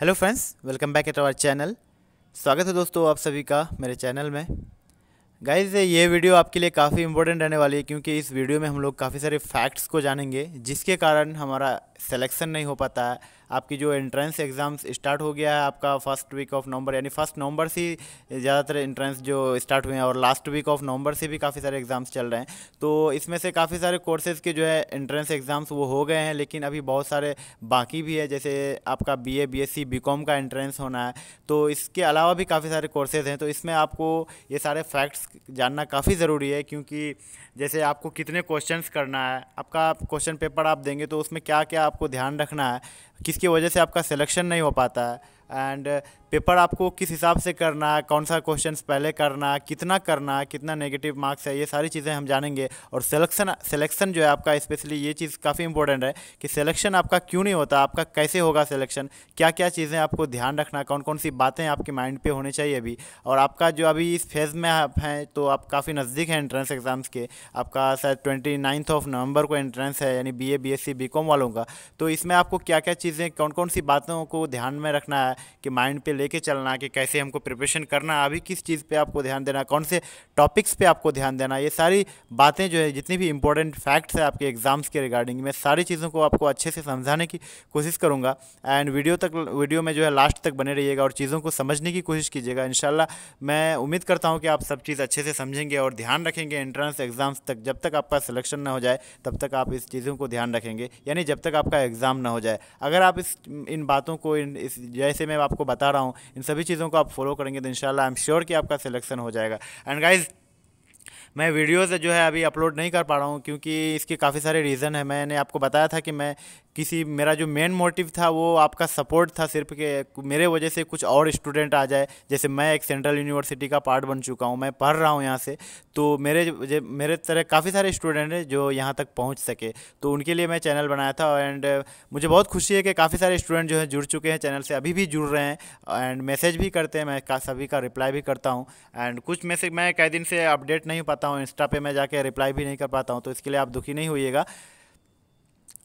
hello friends welcome back at our channel स्वागत है दोस्तों आप सभी का मेरे चैनल में गाइज ये वीडियो आपके लिए काफ़ी इंपॉर्टेंट रहने वाली है क्योंकि इस वीडियो में हम लोग काफ़ी सारे फैक्ट्स को जानेंगे जिसके कारण हमारा सिलेक्शन नहीं हो पाता है आपकी जो एंट्रेंस एग्ज़ाम्स स्टार्ट हो गया है आपका फर्स्ट वीक ऑफ नवंबर यानी फर्स्ट नवंबर से ज़्यादातर एंट्रेंस जो स्टार्ट हुए हैं और लास्ट वीक ऑफ नवंबर से भी काफ़ी सारे एग्ज़ाम्स चल रहे हैं तो इसमें से काफ़ी सारे कोर्सेज़ के जो है एंट्रेंस एग्ज़ाम्स वो हो गए हैं लेकिन अभी बहुत सारे बाकी भी है जैसे आपका B A B S C B com का एंट्रेंस होना है तो इसके अलावा भी काफ़ी सारे कोर्सेज़ हैं तो इसमें आपको ये सारे फैक्ट्स जानना काफ़ी ज़रूरी है क्योंकि जैसे आपको कितने क्वेश्चन करना है आपका क्वेश्चन पेपर आप देंगे तो उसमें क्या क्या आपको ध्यान रखना है किसकी वजह से आपका सिलेक्शन नहीं हो पाता है एंड पेपर uh, आपको किस हिसाब से करना है कौन सा क्वेश्चंस पहले करना है कितना करना है कितना नेगेटिव मार्क्स है ये सारी चीज़ें हम जानेंगे और सिलेक्शन सिलेक्शन जो है आपका स्पेशली ये चीज़ काफ़ी इंपॉर्टेंट है कि सिलेक्शन आपका क्यों नहीं होता आपका कैसे होगा सिलेक्शन क्या क्या चीज़ें आपको ध्यान रखना कौन कौन सी बातें आपके माइंड पर होनी चाहिए अभी और आपका जो अभी इस फेज़ में आप हैं तो आप काफ़ी नज़दीक हैं एंट्रेंस एग्ज़ाम्स के आपका शायद ट्वेंटी नाइन्थ ऑफ नवंबर को एंट्रेंस है यानी B A B S C B com वालों का तो इसमें आपको क्या क्या चीज़ें कौन कौन सी बातों को ध्यान में रखना है है कि माइंड पे लेके चलना कि कैसे हमको प्रिपरेशन करना अभी किस चीज़ पे आपको ध्यान देना कौन से टॉपिक्स पे आपको ध्यान देना ये सारी बातें जो है जितनी भी इंपॉर्टेंट फैक्ट्स है आपके एग्ज़ाम्स के रिगार्डिंग मैं सारी चीज़ों को आपको अच्छे से समझाने की कोशिश करूँगा एंड वीडियो तक वीडियो में जो है लास्ट तक बने रहिएगा और चीज़ों को समझने की कोशिश कीजिएगा इन मैं उम्मीद करता हूँ कि आप सब चीज़ अच्छे से समझेंगे और ध्यान रखेंगे एंट्रेंस एग्ज़ाम्स तक जब तक आपका सिलेक्शन ना हो जाए तब तक आप इस चीज़ों को ध्यान रखेंगे यानी जब तक आपका एग्ज़ाम ना हो जाए अगर आप इस इन बातों को इन इस जैसे जैसे मैं आपको बता रहा हूँ इन सभी चीज़ों को आप फॉलो करेंगे तो इन आई एम श्योर कि आपका सिलेक्शन हो जाएगा एंड गाइज़ मैं वीडियोस जो है अभी अपलोड नहीं कर पा रहा हूँ क्योंकि इसके काफ़ी सारे रीज़न है मैंने आपको बताया था कि मैं किसी मेरा जो मेन मोटिव था वो आपका सपोर्ट था सिर्फ कि मेरे वजह से कुछ और स्टूडेंट आ जाए जैसे मैं एक सेंट्रल यूनिवर्सिटी का पार्ट बन चुका हूँ मैं पढ़ रहा हूँ यहाँ से तो मेरे मेरे तरह काफ़ी सारे स्टूडेंट हैं जो यहाँ तक पहुँच सके तो उनके लिए मैं चैनल बनाया था एंड मुझे बहुत खुशी है कि काफ़ी सारे स्टूडेंट जो है जुड़ चुके हैं चैनल से अभी भी जुड़ रहे हैं एंड मैसेज भी करते हैं मैं सभी का रिप्लाई भी करता हूँ एंड कुछ मैसेज मैं कई दिन से अपडेट नहीं पाता पाता हूँ इंस्टा पे मैं जाके रिप्लाई भी नहीं कर पाता हूँ तो इसके लिए आप दुखी नहीं होइएगा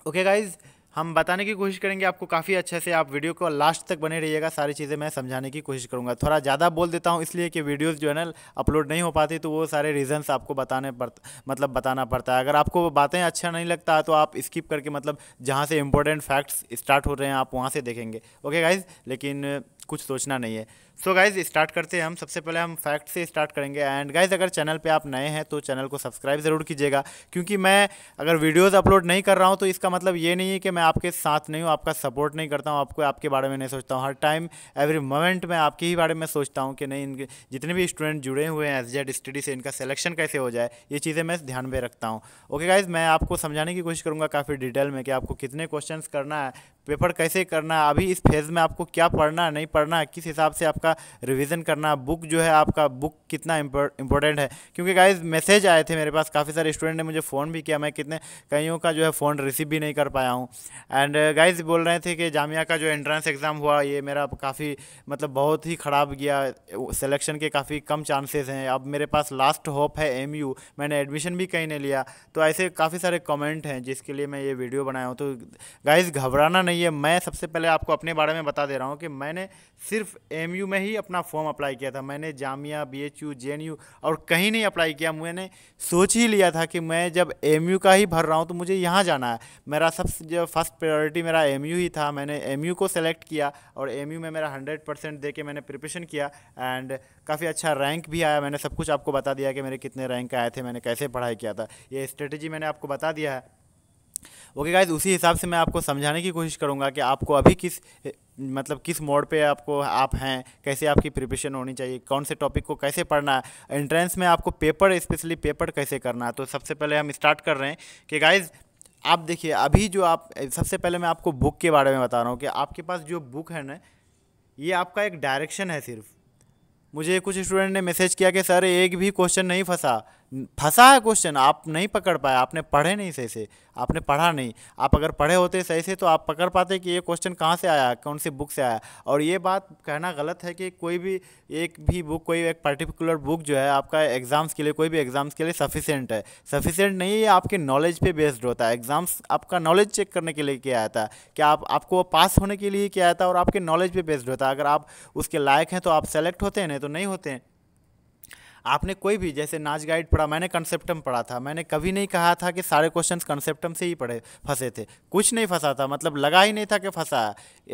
ओके गाइज़ हम बताने की कोशिश करेंगे आपको काफ़ी अच्छे से आप वीडियो को लास्ट तक बने रहिएगा सारी चीज़ें मैं समझाने की कोशिश करूँगा थोड़ा ज़्यादा बोल देता हूँ इसलिए कि वीडियोस जो है ना अपलोड नहीं हो पाती तो वो सारे रीजंस आपको बताने पड़ मतलब बताना पड़ता है अगर आपको बातें अच्छा नहीं लगता तो आप स्किप करके मतलब जहाँ से इंपॉर्टेंट फैक्ट्स स्टार्ट हो रहे हैं आप वहाँ से देखेंगे ओके गाइज़ लेकिन कुछ सोचना नहीं है सो गाइज स्टार्ट करते हैं हम सबसे पहले हम फैक्ट से स्टार्ट करेंगे एंड गाइज अगर चैनल पे आप नए हैं तो चैनल को सब्सक्राइब ज़रूर कीजिएगा क्योंकि मैं अगर वीडियोस अपलोड नहीं कर रहा हूँ तो इसका मतलब ये नहीं है कि मैं आपके साथ नहीं हूँ आपका सपोर्ट नहीं करता हूँ आपको आपके बारे में नहीं सोचता हूँ हर टाइम एवरी मोमेंट मैं आपके ही बारे में सोचता हूँ कि नहीं इनके जितने भी स्टूडेंट जुड़े हुए हैं एस जेड स्टडी से इनका सिलेक्शन कैसे हो जाए ये चीज़ें मैं ध्यान में रखता हूँ ओके गाइज मैं आपको समझाने की कोशिश करूँगा काफ़ी डिटेल में कि आपको कितने क्वेश्चन करना है पेपर कैसे करना है अभी इस फेज़ में आपको क्या पढ़ना है नहीं पढ़ना किस हिसाब से आपका रिविज़न करना बुक जो है आपका बुक कितना इंपॉर्टेंट है क्योंकि गाइज मैसेज आए थे मेरे पास काफ़ी सारे स्टूडेंट ने मुझे फ़ोन भी किया मैं कितने कईयों का जो है फ़ोन रिसीव भी नहीं कर पाया हूँ एंड गाइज बोल रहे थे कि जामिया का जो एंट्रेंस एग्ज़ाम हुआ ये मेरा काफ़ी मतलब बहुत ही ख़राब गया सेलेक्शन के काफ़ी कम चांसेस हैं अब मेरे पास लास्ट होप है एम मैंने एडमिशन भी कहीं नहीं लिया तो ऐसे काफ़ी सारे कमेंट हैं जिसके लिए मैं ये वीडियो बनाया हूँ तो गाइज़ घबराना नहीं है मैं सबसे पहले आपको अपने बारे में बता दे रहा हूँ कि मैंने सिर्फ एम में ही अपना फॉर्म अप्लाई किया था मैंने जामिया बी एच और कहीं नहीं अप्लाई किया मैंने सोच ही लिया था कि मैं जब एम का ही भर रहा हूँ तो मुझे यहाँ जाना है मेरा सबसे जो फर्स्ट प्रायोरिटी मेरा एम ही था मैंने एम को सेलेक्ट किया और एम में मेरा हंड्रेड परसेंट दे के मैंने प्रिपरेशन किया एंड काफ़ी अच्छा रैंक भी आया मैंने सब कुछ आपको बता दिया कि मेरे कितने रैंक आए थे मैंने कैसे पढ़ाई किया था ये स्ट्रेटेजी मैंने आपको बता दिया है ओके okay गाइज उसी हिसाब से मैं आपको समझाने की कोशिश करूँगा कि आपको अभी किस मतलब किस मोड पे आपको आप हैं कैसे आपकी प्रिपरेशन होनी चाहिए कौन से टॉपिक को कैसे पढ़ना है एंट्रेंस में आपको पेपर स्पेशली पेपर कैसे करना है तो सबसे पहले हम स्टार्ट कर रहे हैं कि गाइज़ आप देखिए अभी जो आप सबसे पहले मैं आपको बुक के बारे में बता रहा हूँ कि आपके पास जो बुक है ना ये आपका एक डायरेक्शन है सिर्फ मुझे कुछ स्टूडेंट ने मैसेज किया कि सर एक भी क्वेश्चन नहीं फंसा फंसा है क्वेश्चन आप नहीं पकड़ पाए आपने पढ़े नहीं सही से आपने पढ़ा नहीं आप अगर पढ़े होते सही से तो आप पकड़ पाते कि ये क्वेश्चन कहाँ से आया कौन सी बुक से आया और ये बात कहना गलत है कि कोई भी एक भी बुक कोई एक पर्टिकुलर बुक जो है आपका एग्ज़ाम्स के लिए कोई भी एग्ज़ाम्स के लिए सफिशेंट है सफिशेंट नहीं है आपके नॉलेज पर बेस्ड होता है एग्ज़ाम्स आपका नॉलेज चेक करने के लिए किया जाता है कि आप आपको पास होने के लिए किया जाता है और आपके नॉलेज पर बेस्ड होता है अगर आप उसके लायक हैं तो आप सेलेक्ट होते हैं नहीं तो नहीं होते हैं आपने कोई भी जैसे नाच गाइड पढ़ा मैंने कंसेप्टम पढ़ा था मैंने कभी नहीं कहा था कि सारे क्वेश्चन कंसेप्टम से ही पढ़े फंसे थे कुछ नहीं फंसा था मतलब लगा ही नहीं था कि फंसा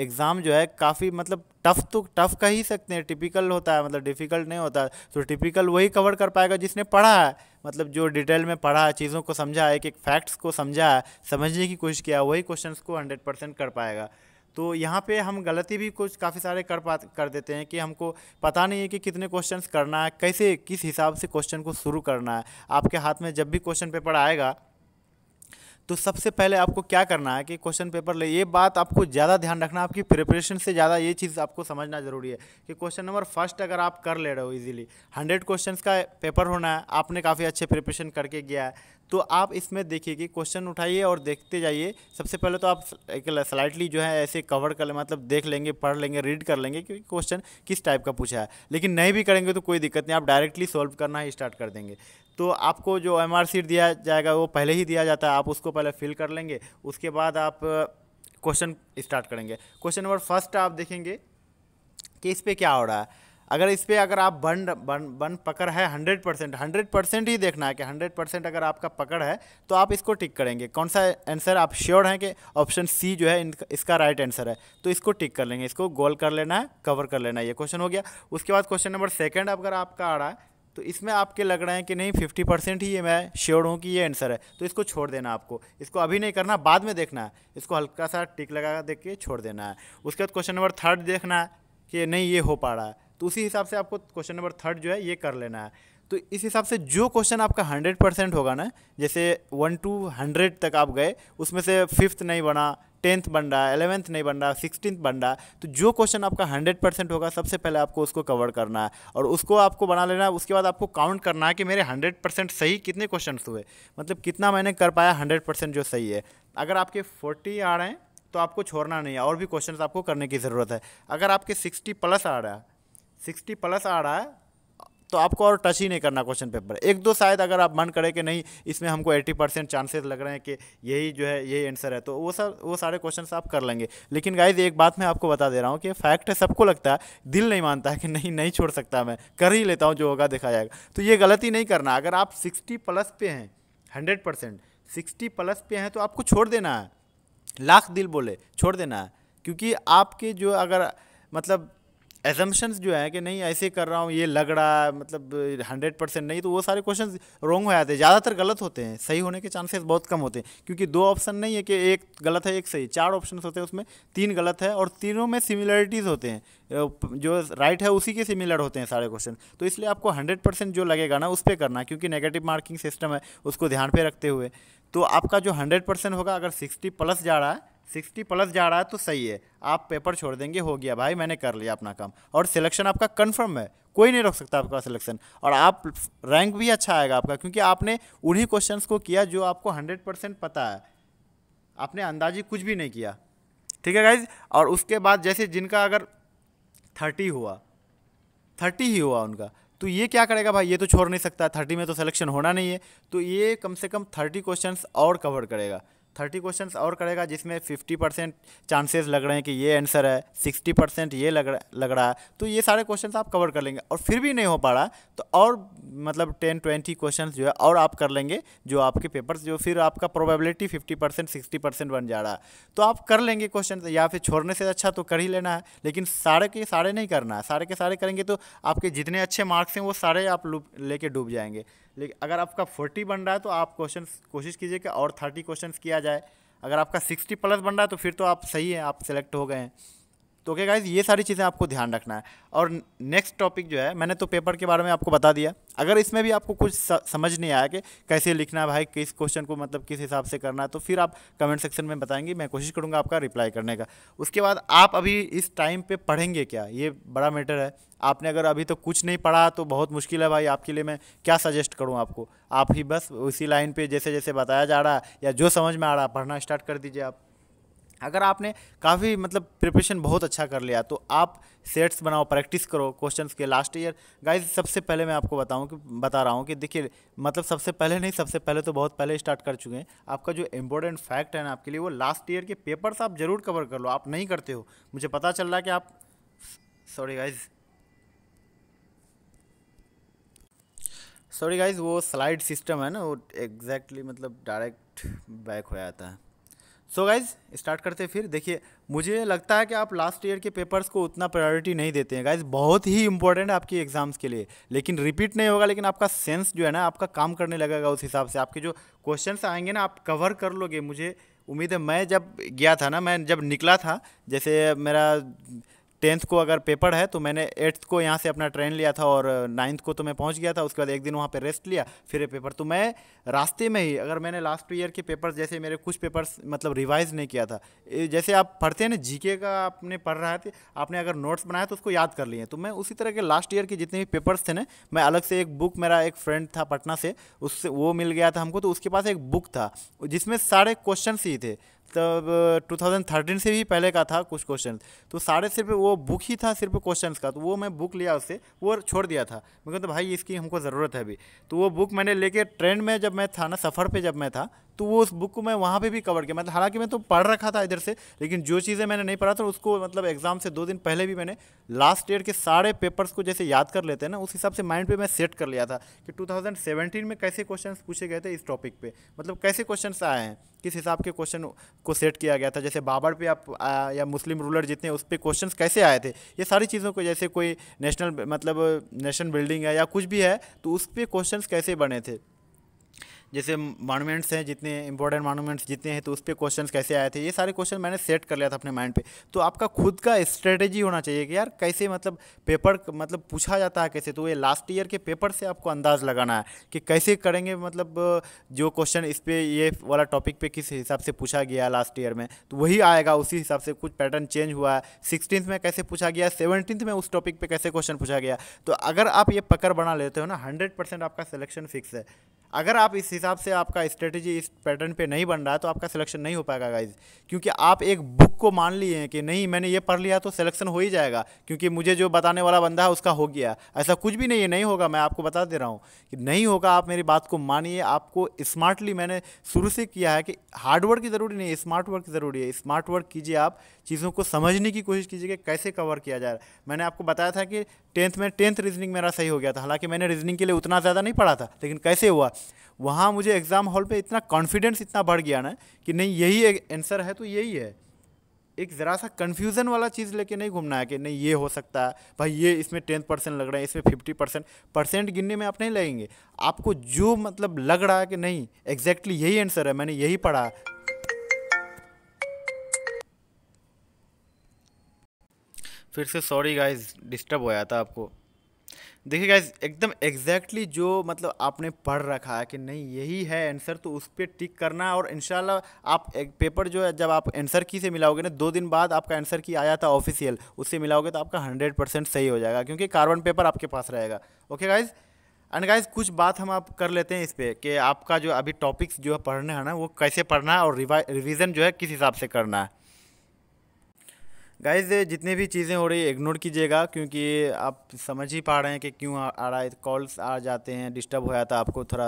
एग्ज़ाम जो है काफ़ी मतलब टफ़ तो टफ़ कह ही सकते हैं टिपिकल होता है मतलब डिफ़िकल्ट नहीं होता तो टिपिकल वही कवर कर पाएगा जिसने पढ़ा है मतलब जो डिटेल में पढ़ा है चीज़ों को समझा है एक एक फैक्ट्स को समझा है समझने की कोशिश किया वही क्वेश्चन को हंड्रेड परसेंट कर पाएगा तो यहाँ पे हम गलती भी कुछ काफ़ी सारे कर पा कर देते हैं कि हमको पता नहीं है कि कितने क्वेश्चन करना है कैसे किस हिसाब से क्वेश्चन को शुरू करना है आपके हाथ में जब भी क्वेश्चन पेपर आएगा तो सबसे पहले आपको क्या करना है कि क्वेश्चन पेपर ले ये बात आपको ज़्यादा ध्यान रखना आपकी प्रिपरेशन से ज़्यादा ये चीज़ आपको समझना ज़रूरी है कि क्वेश्चन नंबर फर्स्ट अगर आप कर ले रहे हो इजीली हंड्रेड क्वेश्चंस का पेपर होना है आपने काफ़ी अच्छे प्रिपरेशन करके गया है तो आप इसमें देखिए कि क्वेश्चन उठाइए और देखते जाइए सबसे पहले तो आप एक स्लाइटली जो है ऐसे कवर कर मतलब देख लेंगे पढ़ लेंगे रीड कर लेंगे क्योंकि क्वेश्चन किस टाइप का पूछा है लेकिन नहीं भी करेंगे तो कोई दिक्कत नहीं आप डायरेक्टली सॉल्व करना ही स्टार्ट कर देंगे तो आपको जो एम सीट दिया जाएगा वो पहले ही दिया जाता है आप उसको पहले फिल कर लेंगे उसके बाद आप क्वेश्चन स्टार्ट करेंगे क्वेश्चन नंबर फर्स्ट आप देखेंगे कि इस पर क्या हो रहा है अगर इस पर अगर आप बन बन बन पकड़ है हंड्रेड परसेंट हंड्रेड परसेंट ही देखना है कि हंड्रेड परसेंट अगर आपका पकड़ है तो आप इसको टिक करेंगे कौन सा आंसर आप श्योर हैं कि ऑप्शन सी जो है इसका राइट आंसर है तो इसको टिक कर लेंगे इसको गोल कर लेना है कवर कर लेना है ये क्वेश्चन हो गया उसके बाद क्वेश्चन नंबर सेकेंड अगर आपका आ रहा है तो इसमें आपके लग रहे हैं कि नहीं फिफ्टी परसेंट ही ये मैं श्योर हूँ कि ये आंसर है तो इसको छोड़ देना आपको इसको अभी नहीं करना बाद में देखना है इसको हल्का सा टिक लगा देख के छोड़ देना है उसके बाद क्वेश्चन नंबर थर्ड देखना है कि नहीं ये हो पा रहा है तो उसी हिसाब से आपको क्वेश्चन नंबर थर्ड जो है ये कर लेना है तो इस हिसाब से जो क्वेश्चन आपका हंड्रेड परसेंट होगा ना जैसे वन टू हंड्रेड तक आप गए उसमें से फिफ्थ नहीं बना टेंथ बन रहा है एलेवेंथ नहीं बन रहा सिक्सटीन बन रहा तो जो क्वेश्चन आपका हंड्रेड परसेंट होगा सबसे पहले आपको उसको कवर करना है और उसको आपको बना लेना है उसके बाद आपको काउंट करना है कि मेरे हंड्रेड परसेंट सही कितने क्वेश्चन हुए मतलब कितना मैंने कर पाया हंड्रेड परसेंट जो सही है अगर आपके फोर्टी आ रहे हैं तो आपको छोड़ना नहीं है और भी क्वेश्चन आपको करने की ज़रूरत है अगर आपके सिक्सटी प्लस आ रहा है सिक्सटी प्लस आ रहा है तो आपको और टच ही नहीं करना क्वेश्चन पेपर एक दो शायद अगर आप मन करें कि नहीं इसमें हमको 80 परसेंट चांसेस लग रहे हैं कि यही जो है यही आंसर है तो वो सब वो सारे क्वेश्चन आप कर लेंगे लेकिन गाइज एक बात मैं आपको बता दे रहा हूँ कि फैक्ट है सबको लगता है दिल नहीं मानता है कि नहीं नहीं छोड़ सकता मैं कर ही लेता हूँ जो होगा देखा जाएगा तो ये गलती नहीं करना अगर आप सिक्सटी प्लस पे हैं हंड्रेड परसेंट सिक्सटी प्लस पे हैं तो आपको छोड़ देना है लाख दिल बोले छोड़ देना है क्योंकि आपके जो अगर मतलब एजम्पन्स जो है कि नहीं ऐसे कर रहा हूँ ये लग रहा है मतलब हंड्रेड परसेंट नहीं तो वो सारे क्वेश्चन रॉन्ग हो जाते हैं ज़्यादातर गलत होते हैं सही होने के चांसेस बहुत कम होते हैं क्योंकि दो ऑप्शन नहीं है कि एक गलत है एक सही चार ऑप्शन होते हैं उसमें तीन गलत है और तीनों में सिमिलरिटीज़ होते हैं जो राइट है उसी के सिमिलर होते हैं सारे क्वेश्चन तो इसलिए आपको हंड्रेड परसेंट जो लगेगा ना उस पर करना क्योंकि नेगेटिव मार्किंग सिस्टम है उसको ध्यान पर रखते हुए तो आपका जो हंड्रेड परसेंट होगा अगर सिक्सटी प्लस जा रहा है सिक्सटी प्लस जा रहा है तो सही है आप पेपर छोड़ देंगे हो गया भाई मैंने कर लिया अपना काम और सिलेक्शन आपका कन्फर्म है कोई नहीं रोक सकता आपका सिलेक्शन और आप रैंक भी अच्छा आएगा आपका क्योंकि आपने उन्हीं क्वेश्चन को किया जो आपको हंड्रेड परसेंट पता है आपने अंदाजी कुछ भी नहीं किया ठीक है गाइज और उसके बाद जैसे जिनका अगर थर्टी हुआ थर्टी ही हुआ उनका तो ये क्या करेगा भाई ये तो छोड़ नहीं सकता थर्टी में तो सिलेक्शन होना नहीं है तो ये कम से कम थर्टी क्वेश्चंस और कवर करेगा थर्टी क्वेश्चन और करेगा जिसमें फिफ्टी परसेंट चांसेस लग रहे हैं कि ये आंसर है सिक्सटी परसेंट ये लग रहा लग रहा है तो ये सारे क्वेश्चन आप कवर कर लेंगे और फिर भी नहीं हो पा रहा तो और मतलब टेन ट्वेंटी क्वेश्चन जो है और आप कर लेंगे जो आपके पेपर्स जो फिर आपका probability fifty percent sixty percent बन जा रहा है तो आप कर लेंगे क्वेश्चन या फिर छोड़ने से अच्छा तो कर ही लेना है लेकिन सारे के सारे नहीं करना है सारे के सारे करेंगे तो आपके जितने अच्छे मार्क्स हैं वो सारे आप लेके डूब जाएंगे लेकिन अगर आपका फोर्टी बन रहा है तो आप क्वेश्चन कोशिश कीजिए कि और थर्टी क्वेश्चन किया जाए अगर आपका सिक्सटी प्लस बन रहा है तो फिर तो आप सही हैं आप सेलेक्ट हो गए हैं तो ओके गाइज ये सारी चीज़ें आपको ध्यान रखना है और नेक्स्ट टॉपिक जो है मैंने तो पेपर के बारे में आपको बता दिया अगर इसमें भी आपको कुछ समझ नहीं आया कि कैसे लिखना है भाई किस क्वेश्चन को मतलब किस हिसाब से करना है तो फिर आप कमेंट सेक्शन में बताएंगे मैं कोशिश करूँगा आपका रिप्लाई करने का उसके बाद आप अभी इस टाइम पर पढ़ेंगे क्या ये बड़ा मैटर है आपने अगर अभी तो कुछ नहीं पढ़ा तो बहुत मुश्किल है भाई आपके लिए मैं क्या सजेस्ट करूँ आपको आप ही बस उसी लाइन पर जैसे जैसे बताया जा रहा है या जो समझ में आ रहा है पढ़ना स्टार्ट कर दीजिए आप अगर आपने काफ़ी मतलब प्रिपरेशन बहुत अच्छा कर लिया तो आप सेट्स बनाओ प्रैक्टिस करो क्वेश्चंस के लास्ट ईयर गाइस सबसे पहले मैं आपको बताऊं कि बता रहा हूं कि देखिए मतलब सबसे पहले नहीं सबसे पहले तो बहुत पहले स्टार्ट कर चुके हैं आपका जो इम्पोर्टेंट फैक्ट है ना आपके लिए वो लास्ट ईयर के पेपर्स आप ज़रूर कवर कर लो आप नहीं करते हो मुझे पता चल रहा है कि आप सॉरी गाइज़ सॉरी गाइज वो स्लाइड सिस्टम है ना वो एग्जैक्टली exactly, मतलब डायरेक्ट बैक हो जाता है सो गाइज स्टार्ट करते फिर देखिए मुझे लगता है कि आप लास्ट ईयर के पेपर्स को उतना प्रायोरिटी नहीं देते हैं गाइज बहुत ही इंपॉर्टेंट है आपकी एग्जाम्स के लिए लेकिन रिपीट नहीं होगा लेकिन आपका सेंस जो है ना आपका काम करने लगेगा उस हिसाब से आपके जो क्वेश्चन आएंगे ना आप कवर कर लोगे मुझे उम्मीद है मैं जब गया था ना मैं जब निकला था जैसे मेरा टेंथ को अगर पेपर है तो मैंने एट्थ को यहाँ से अपना ट्रेन लिया था और नाइन्थ को तो मैं पहुँच गया था उसके बाद एक दिन वहाँ पर रेस्ट लिया फिर ये पेपर तो मैं रास्ते में ही अगर मैंने लास्ट ईयर के पेपर जैसे मेरे कुछ पेपर्स मतलब रिवाइज नहीं किया था जैसे आप पढ़ते हैं ना जीके का आपने पढ़ रहा है आपने अगर नोट्स बनाया तो उसको याद कर लिए तो मैं उसी तरह के लास्ट ईयर के जितने भी पेपर्स थे ना मैं अलग से एक बुक मेरा एक फ्रेंड था पटना से उससे वो मिल गया था हमको तो उसके पास एक बुक था जिसमें सारे क्वेश्चन ही थे तब 2013 से भी पहले का था कुछ क्वेश्चन तो सारे सिर्फ वो बुक ही था सिर्फ क्वेश्चन का तो वो मैं बुक लिया उससे वो छोड़ दिया था मैं कहता तो भाई इसकी हमको ज़रूरत है अभी तो वो बुक मैंने लेके ट्रेन में जब मैं था ना सफ़र पे जब मैं था तो वो उस बुक को मैं वहाँ पे भी कवर किया मतलब हालांकि मैं तो पढ़ रखा था इधर से लेकिन जो चीज़ें मैंने नहीं पढ़ा था उसको मतलब एग्ज़ाम से दो दिन पहले भी मैंने लास्ट ईयर के सारे पेपर्स को जैसे याद कर लेते हैं ना उस हिसाब से माइंड पे मैं सेट कर लिया था कि 2017 में कैसे क्वेश्चन पूछे गए थे इस टॉपिक पर मतलब कैसे क्वेश्चन आए हैं किस हिसाब के क्वेश्चन को सेट किया गया था जैसे बाबर पे आप या मुस्लिम रूलर जितने उस पर क्वेश्चन कैसे आए थे ये सारी चीज़ों को जैसे कोई नेशनल मतलब नेशन बिल्डिंग है या कुछ भी है तो उस पर क्वेश्चन कैसे बने थे जैसे मॉन्यूमेंट्स हैं जितने इंपॉर्टेंट मॉनूमेंट्स जितने हैं तो उस पर क्वेश्चन कैसे आए थे ये सारे क्वेश्चन मैंने सेट कर लिया था अपने माइंड पे तो आपका खुद का स्ट्रेटेजी होना चाहिए कि यार कैसे मतलब पेपर मतलब पूछा जाता है कैसे तो ये लास्ट ईयर के पेपर से आपको अंदाज लगाना है कि कैसे करेंगे मतलब जो क्वेश्चन इस पर ये वाला टॉपिक पर किस हिसाब से पूछा गया लास्ट ईयर में तो वही आएगा उसी हिसाब से कुछ पैटर्न चेंज हुआ है सिक्सटीन में कैसे पूछा गया सेवनटीन में उस टॉपिक पर कैसे क्वेश्चन पूछा गया तो अगर आप ये पकड़ बना लेते हो ना हंड्रेड आपका सिलेक्शन फिक्स है अगर आप इस हिसाब से आपका स्ट्रेटजी इस पैटर्न पे नहीं बन रहा है तो आपका सिलेक्शन नहीं हो पाएगा गाइज क्योंकि आप एक बुक को मान लिए हैं कि नहीं मैंने ये पढ़ लिया तो सिलेक्शन हो ही जाएगा क्योंकि मुझे जो बताने वाला बंदा है उसका हो गया ऐसा कुछ भी नहीं है नहीं होगा मैं आपको बता दे रहा हूँ कि नहीं होगा आप मेरी बात को मानिए आपको स्मार्टली मैंने शुरू से किया है कि हार्डवर्क की ज़रूरी नहीं है स्मार्ट वर्क की ज़रूरी है स्मार्ट वर्क कीजिए आप चीज़ों को समझने की कोशिश कीजिए कि कैसे कवर किया जाए मैंने आपको बताया था कि टेंथ में टेंथ रीजनिंग मेरा सही हो गया था हालांकि मैंने रीजनिंग के लिए उतना ज़्यादा नहीं पढ़ा था लेकिन कैसे हुआ वहाँ मुझे एग्ज़ाम हॉल पे इतना कॉन्फिडेंस इतना बढ़ गया ना कि नहीं यही आंसर है तो यही है एक ज़रा सा कन्फ्यूज़न वाला चीज़ लेके नहीं घूमना है कि नहीं ये हो सकता है भाई ये इसमें टेंथ परसेंट लग रहा है इसमें फिफ्टी परसेंट परसेंट गिनने में आप नहीं लगेंगे आपको जो मतलब लग रहा है कि नहीं एग्जैक्टली यही आंसर है मैंने यही पढ़ा फिर से सॉरी गाइज डिस्टर्ब हो गया था आपको देखिए गाइज एकदम एग्जैक्टली exactly जो मतलब आपने पढ़ रखा है कि नहीं यही है आंसर तो उस पर टिक करना और इन आप एक पेपर जो है जब आप आंसर की से मिलाओगे ना दो दिन बाद आपका आंसर की आया था ऑफिशियल उससे मिलाओगे तो आपका हंड्रेड परसेंट सही हो जाएगा क्योंकि कार्बन पेपर आपके पास रहेगा ओके गाइज़ एंड गाइज कुछ बात हम आप कर लेते हैं इस पर कि आपका जो अभी टॉपिक्स जो है पढ़ना है ना वो कैसे पढ़ना है और रिविज़न जो है किस हिसाब से करना है गाइज जितनी भी चीज़ें हो रही है इग्नोर कीजिएगा क्योंकि आप समझ ही पा रहे हैं कि क्यों आ, रहा है कॉल्स आ जाते हैं डिस्टर्ब हो जाता है आपको थोड़ा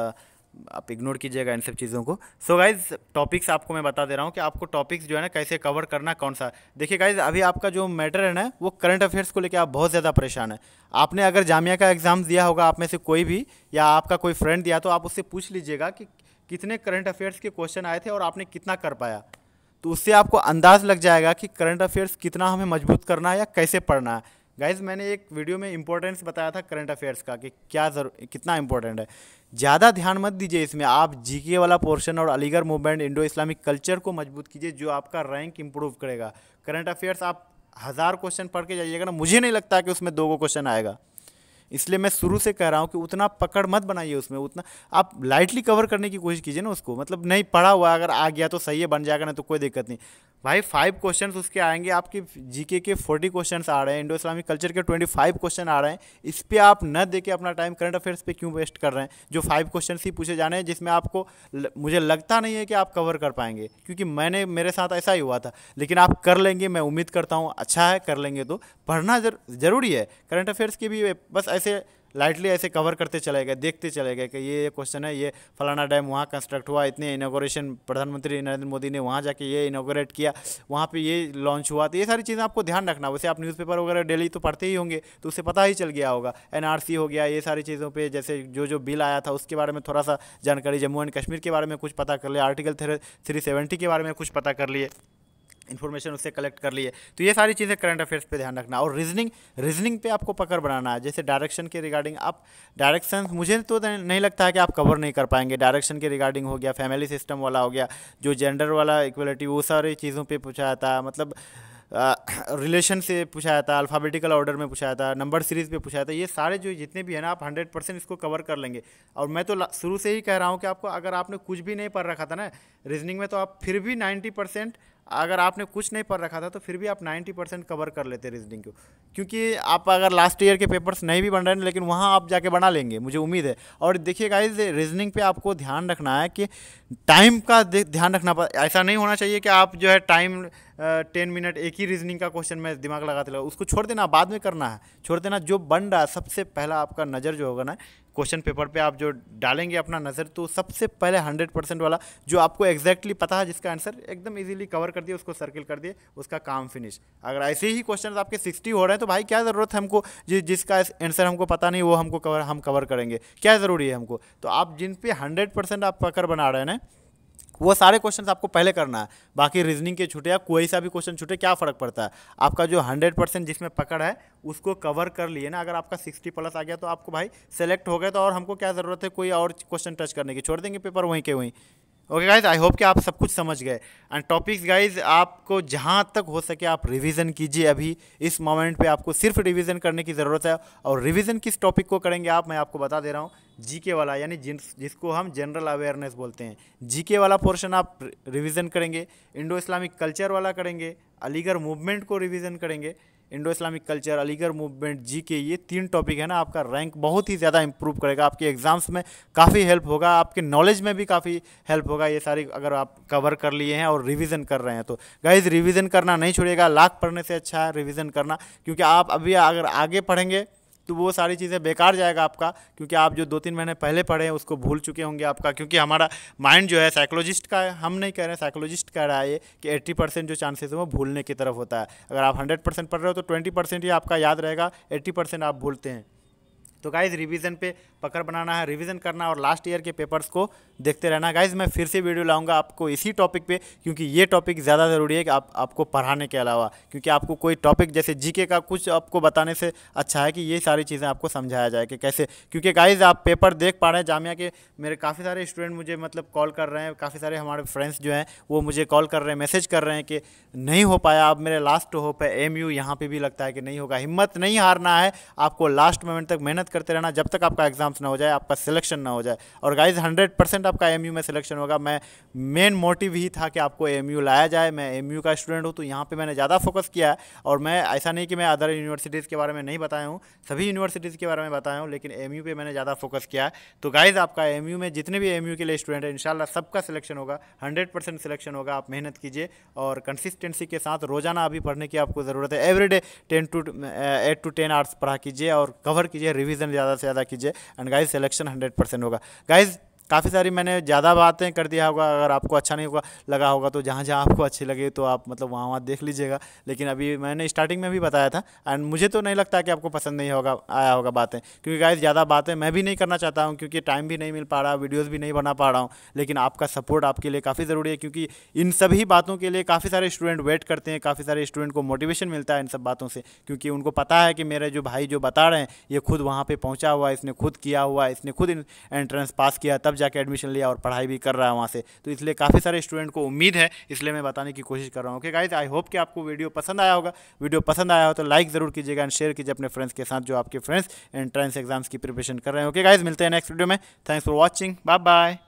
आप इग्नोर कीजिएगा इन सब चीज़ों को सो गाइज टॉपिक्स आपको मैं बता दे रहा हूँ कि आपको टॉपिक्स जो है ना कैसे कवर करना कौन सा देखिए गाइज अभी आपका जो मैटर है ना वो करंट अफेयर्स को लेकर आप बहुत ज़्यादा परेशान है आपने अगर जामिया का एग्ज़ाम दिया होगा आप में से कोई भी या आपका कोई फ्रेंड दिया तो आप उससे पूछ लीजिएगा कि कितने करंट अफेयर्स के क्वेश्चन आए थे और आपने कितना कर पाया तो उससे आपको अंदाज लग जाएगा कि करंट अफेयर्स कितना हमें मजबूत करना है या कैसे पढ़ना है गाइज मैंने एक वीडियो में इंपॉर्टेंस बताया था करंट अफेयर्स का कि क्या जरूर कितना इंपॉर्टेंट है ज़्यादा ध्यान मत दीजिए इसमें आप जीके वाला पोर्शन और Aligarh movement Indo Islamic culture को मजबूत कीजिए जो आपका रैंक इंप्रूव करेगा करंट अफेयर्स आप हज़ार क्वेश्चन पढ़ के जाइएगा ना मुझे नहीं लगता कि उसमें दो को क्वेश्चन आएगा इसलिए मैं शुरू से कह रहा हूँ कि उतना पकड़ मत बनाइए उसमें उतना आप लाइटली कवर करने की कोशिश कीजिए ना उसको मतलब नहीं पढ़ा हुआ अगर आ गया तो सही है बन जाएगा ना तो कोई दिक्कत नहीं भाई फाइव क्वेश्चन उसके आएंगे आपके जीके के फोर्टी क्वेश्चन आ रहे हैं इंडो इस्लामिक कल्चर के ट्वेंटी फाइव क्वेश्चन आ रहे हैं इस पर आप न देके अपना टाइम करंट अफेयर्स पे क्यों वेस्ट कर रहे हैं जो फाइव क्वेश्चन ही पूछे जाने हैं जिसमें आपको ल, मुझे लगता नहीं है कि आप कवर कर पाएंगे क्योंकि मैंने मेरे साथ ऐसा ही हुआ था लेकिन आप कर लेंगे मैं उम्मीद करता हूँ अच्छा है कर लेंगे तो पढ़ना जर, जरूरी है करंट अफेयर्स की भी बस ऐसे लाइटली ऐसे कवर करते चले गए देखते चले गए कि ये ये क्वेश्चन है ये फलाना डैम वहाँ कंस्ट्रक्ट हुआ इतने इनोग्रेशन प्रधानमंत्री नरेंद्र मोदी ने वहाँ जाके ये इनोग्रेट किया वहाँ पे ये लॉन्च हुआ तो ये सारी चीज़ें आपको ध्यान रखना वैसे आप न्यूज़पेपर वगैरह डेली तो पढ़ते ही होंगे तो उससे पता ही चल गया होगा एन हो गया ये सारी चीज़ों पर जैसे जो जो बिल आया था उसके बारे में थोड़ा सा जानकारी जम्मू एंड कश्मीर के बारे में कुछ पता कर लिया आर्टिकल थ्री के बारे में कुछ पता कर लिए इन्फॉर्मेशन उससे कलेक्ट कर लिए तो ये सारी चीज़ें करंट अफेयर्स पे ध्यान रखना और रीजनिंग रीजनिंग पे आपको पकड़ बनाना है जैसे डायरेक्शन के रिगार्डिंग आप डायरेक्शन मुझे तो नहीं लगता है कि आप कवर नहीं कर पाएंगे डायरेक्शन के रिगार्डिंग हो गया फैमिली सिस्टम वाला हो गया जो जेंडर वाला इक्वलिटी वो सारी चीज़ों पर पूछा था मतलब रिलेशन से से पूछाया था अल्फ़ाबेटिकल ऑर्डर में पूछाया था नंबर सीरीज़ पे पूछाया था ये सारे जो जितने भी है ना आप हंड्रेड परसेंट इसको कवर कर लेंगे और मैं तो शुरू से ही कह रहा हूँ कि आपको अगर आपने कुछ भी नहीं पढ़ रखा था ना रीजनिंग में तो आप फिर भी नाइन्टी परसेंट अगर आपने कुछ नहीं पढ़ रखा था तो फिर भी आप 90 परसेंट कवर कर लेते रीजनिंग को क्योंकि आप अगर लास्ट ईयर के पेपर्स नहीं भी बन रहे हैं लेकिन वहाँ आप जाके बना लेंगे मुझे उम्मीद है और देखिए गाइज रीजनिंग पे आपको ध्यान रखना है कि टाइम का ध्यान रखना ऐसा नहीं होना चाहिए कि आप जो है टाइम टेन मिनट एक ही रीजनिंग का क्वेश्चन में दिमाग लगाते लगा उसको छोड़ देना बाद में करना है छोड़ देना जो बन रहा है सबसे पहला आपका नज़र जो होगा ना क्वेश्चन पेपर पे आप जो डालेंगे अपना नज़र तो सबसे पहले हंड्रेड परसेंट वाला जो आपको एग्जैक्टली पता है जिसका आंसर एकदम ईजिली कवर कर दिए उसको सर्किल कर दिए उसका काम फिनिश अगर ऐसे ही क्वेश्चन आपके सिक्सटी हो रहे हैं तो भाई क्या ज़रूरत है हमको जिस जिसका आंसर हमको पता नहीं वो हमको कवर हम कवर करेंगे क्या ज़रूरी है हमको तो आप जिन पे हंड्रेड आप पकड़ बना रहे हैं वो सारे क्वेश्चन आपको पहले करना है बाकी रीजनिंग के छूटे या कोई सा भी क्वेश्चन छूटे क्या फ़र्क पड़ता है आपका जो हंड्रेड परसेंट जिसमें पकड़ है उसको कवर कर लिए ना अगर आपका सिक्सटी प्लस आ गया तो आपको भाई सेलेक्ट हो गया तो और हमको क्या ज़रूरत है कोई और क्वेश्चन टच करने की छोड़ देंगे पेपर वहीं के वहीं ओके गाइज आई होप कि आप सब कुछ समझ गए एंड टॉपिक्स गाइज आपको जहाँ तक हो सके आप रिवीजन कीजिए अभी इस मोमेंट पे आपको सिर्फ रिवीजन करने की ज़रूरत है और रिवीजन किस टॉपिक को करेंगे आप मैं आपको बता दे रहा हूँ जीके वाला यानी जिन जिसको हम जनरल अवेयरनेस बोलते हैं जीके वाला पोर्शन आप रिवीजन करेंगे इंडो इस्लामिक कल्चर वाला करेंगे अलीगढ़ मूवमेंट को रिवीजन करेंगे Indo Islamic culture Aligarh movement जी के ये तीन टॉपिक है ना आपका रैंक बहुत ही ज़्यादा इंप्रूव करेगा आपके एग्ज़ाम्स में काफ़ी हेल्प होगा आपके नॉलेज में भी काफ़ी हेल्प होगा ये सारी अगर आप कवर कर लिए हैं और रिवीजन कर रहे हैं तो गाइज रिवीजन करना नहीं छोड़िएगा लाख पढ़ने से अच्छा है रिवीजन करना क्योंकि आप अभी अगर आगे पढ़ेंगे तो वो सारी चीज़ें बेकार जाएगा आपका क्योंकि आप जो दो तीन महीने पहले पढ़े हैं उसको भूल चुके होंगे आपका क्योंकि हमारा माइंड जो है साइकोलॉजिस्ट का है हम नहीं कह रहे हैं साइकोलॉजिस्ट कह रहा है ये कि एट्टी परसेंट जो चांसेस है वो भूलने की तरफ होता है अगर आप हंड्रेड परसेंट पढ़ रहे हो तो ट्वेंटी परसेंट ही आपका याद रहेगा एट्टी परसेंट आप भूलते हैं तो गाइज रिवीजन पे पकड़ बनाना है रिवीजन करना और लास्ट ईयर के पेपर्स को देखते रहना गाइज मैं फिर से वीडियो लाऊंगा आपको इसी टॉपिक पे क्योंकि ये टॉपिक ज़्यादा ज़रूरी है कि आप आपको पढ़ाने के अलावा क्योंकि आपको कोई टॉपिक जैसे जीके का कुछ आपको बताने से अच्छा है कि ये सारी चीज़ें आपको समझाया जाए कि कैसे क्योंकि गाइज आप पेपर देख पा रहे हैं जामिया के मेरे काफ़ी सारे स्टूडेंट मुझे मतलब कॉल कर रहे हैं काफ़ी सारे हमारे फ्रेंड्स जो हैं वो मुझे कॉल कर रहे हैं मैसेज कर रहे हैं कि नहीं हो पाया अब मेरे लास्ट होप है एम यू यहाँ पर भी लगता है कि नहीं होगा हिम्मत नहीं हारना है आपको लास्ट मोमेंट तक मेहनत करते रहना जब तक आपका एग्जाम्स ना हो जाए आपका सिलेक्शन ना हो जाए और गाइज हंड्रेड परसेंट आपका एम में सिलेक्शन होगा मैं मेन मोटिव ही था कि आपको एम लाया जाए मैं एम का स्टूडेंट हूँ तो यहाँ पर मैंने ज़्यादा फोकस किया है और मैं ऐसा नहीं कि मैं अदर यूनिवर्सिटीज़ के बारे में नहीं बताया हूँ सभी यूनिवर्सिटीज़ के बारे में बताया हूँ लेकिन एम पे मैंने ज़्यादा फोकस किया है तो गाइज़ आपका एम में जितने भी एम के लिए स्टूडेंट हैं इन सबका सिलेक्शन होगा हंड्रेड परसेंट सिलेक्शन होगा आप मेहनत कीजिए और कंसिस्टेंसी के साथ रोजाना अभी पढ़ने की आपको ज़रूरत है everyday ten to eight to ten hours पढ़ा कीजिए और कवर कीजिए रिविजन डिवीज़न ज़्यादा से ज़्यादा कीजिए and guys selection hundred percent होगा गाइज काफ़ी सारी मैंने ज़्यादा बातें कर दिया होगा अगर आपको अच्छा नहीं होगा लगा होगा तो जहाँ जहाँ आपको अच्छी लगे तो आप मतलब वहाँ वहाँ देख लीजिएगा लेकिन अभी मैंने स्टार्टिंग में भी बताया था एंड मुझे तो नहीं लगता कि आपको पसंद नहीं होगा आया होगा बातें क्योंकि गाइज ज़्यादा बातें मैं भी नहीं करना चाहता हूँ क्योंकि टाइम भी नहीं मिल पा रहा वीडियोज़ भी नहीं बना पा रहा हूँ लेकिन आपका सपोर्ट आपके लिए काफ़ी ज़रूरी है क्योंकि इन सभी बातों के लिए काफ़ी सारे स्टूडेंट वेट करते हैं काफ़ी सारे स्टूडेंट को मोटिवेशन मिलता है इन सब बातों से क्योंकि उनको पता है कि मेरे जो भाई जो बता रहे हैं ये खुद वहाँ पर पहुँचा हुआ है इसने खुद किया हुआ है इसने खुद एंट्रेंस पास किया तब जाके एडमिशन लिया और पढ़ाई भी कर रहा है वहाँ से तो इसलिए काफ़ी सारे स्टूडेंट को उम्मीद है इसलिए मैं बताने की कोशिश कर रहा हूँ ओके गाइज आई होप कि आपको वीडियो पसंद आया होगा वीडियो पसंद आया हो तो लाइक ज़रूर कीजिएगा एंड शेयर कीजिए अपने फ्रेंड्स के साथ जो आपके फ्रेंड्स एंट्रेंस एग्जाम्स की प्रिपरेशन कर रहे हैं ओके गाइज मिलते हैं नेक्स्ट वीडियो में thanks for watching bye bye